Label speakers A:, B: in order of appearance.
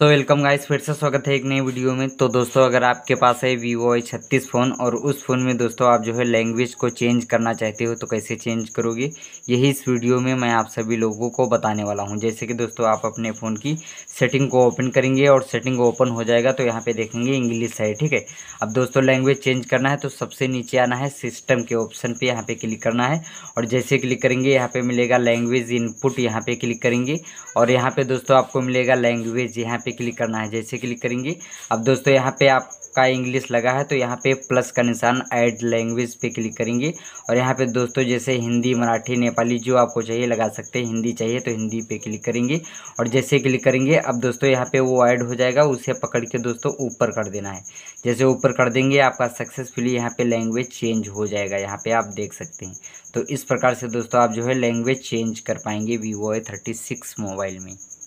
A: तो welcome guys फिर से स्वागत है एक नई वीडियो में तो दोस्तों अगर आपके पास है वीवो आई छत्तीस फ़ोन और उस फ़ोन में दोस्तों आप जो है लैंग्वेज को चेंज करना चाहते हो तो कैसे चेंज करोगे यही इस वीडियो में मैं आप सभी लोगों को बताने वाला हूं जैसे कि दोस्तों आप अपने फ़ोन की सेटिंग को ओपन करेंगे और सेटिंग ओपन हो जाएगा तो यहाँ पर देखेंगे इंग्लिश है ठीक है अब दोस्तों लैंग्वेज चेंज करना है तो सबसे नीचे आना है सिस्टम के ऑप्शन पर यहाँ पर क्लिक करना है और जैसे क्लिक करेंगे यहाँ पर मिलेगा लैंग्वेज इनपुट यहाँ पर क्लिक करेंगे और यहाँ पर दोस्तों आपको मिलेगा लैंग्वेज यहाँ पर पे क्लिक करना है जैसे क्लिक करेंगे अब दोस्तों यहाँ पे आपका इंग्लिश लगा है तो यहाँ पे प्लस का निशान ऐड लैंग्वेज पे क्लिक करेंगे और यहाँ पे दोस्तों जैसे हिंदी मराठी नेपाली जो आपको चाहिए लगा सकते हैं हिंदी चाहिए तो हिंदी पे क्लिक करेंगे और जैसे क्लिक करेंगे अब दोस्तों यहाँ पे वो ऐड हो जाएगा उसे पकड़ के दोस्तों ऊपर कर देना है जैसे ऊपर कर देंगे आपका सक्सेसफुली यहाँ पे लैंग्वेज चेंज हो जाएगा यहाँ पे आप देख सकते हैं तो इस प्रकार से दोस्तों आप जो है लैंग्वेज चेंज कर पाएंगे Vivo A thirty six mobile में